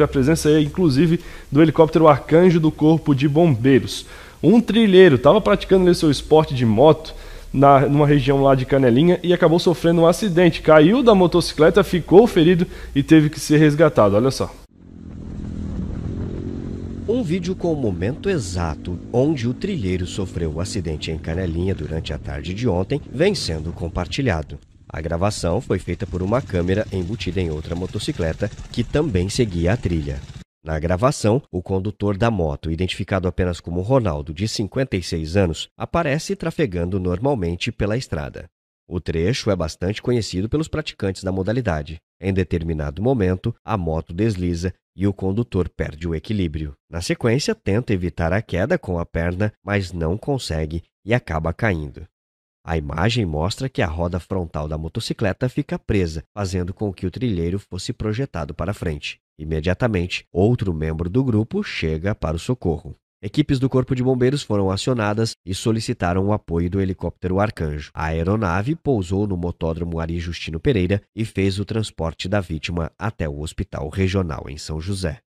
Teve a presença, inclusive, do helicóptero Arcanjo do Corpo de Bombeiros. Um trilheiro estava praticando seu esporte de moto na, numa região lá de Canelinha e acabou sofrendo um acidente. Caiu da motocicleta, ficou ferido e teve que ser resgatado. Olha só. Um vídeo com o momento exato onde o trilheiro sofreu o acidente em Canelinha durante a tarde de ontem vem sendo compartilhado. A gravação foi feita por uma câmera embutida em outra motocicleta que também seguia a trilha. Na gravação, o condutor da moto, identificado apenas como Ronaldo, de 56 anos, aparece trafegando normalmente pela estrada. O trecho é bastante conhecido pelos praticantes da modalidade. Em determinado momento, a moto desliza e o condutor perde o equilíbrio. Na sequência, tenta evitar a queda com a perna, mas não consegue e acaba caindo. A imagem mostra que a roda frontal da motocicleta fica presa, fazendo com que o trilheiro fosse projetado para frente. Imediatamente, outro membro do grupo chega para o socorro. Equipes do Corpo de Bombeiros foram acionadas e solicitaram o apoio do helicóptero Arcanjo. A aeronave pousou no motódromo Ari Justino Pereira e fez o transporte da vítima até o Hospital Regional em São José.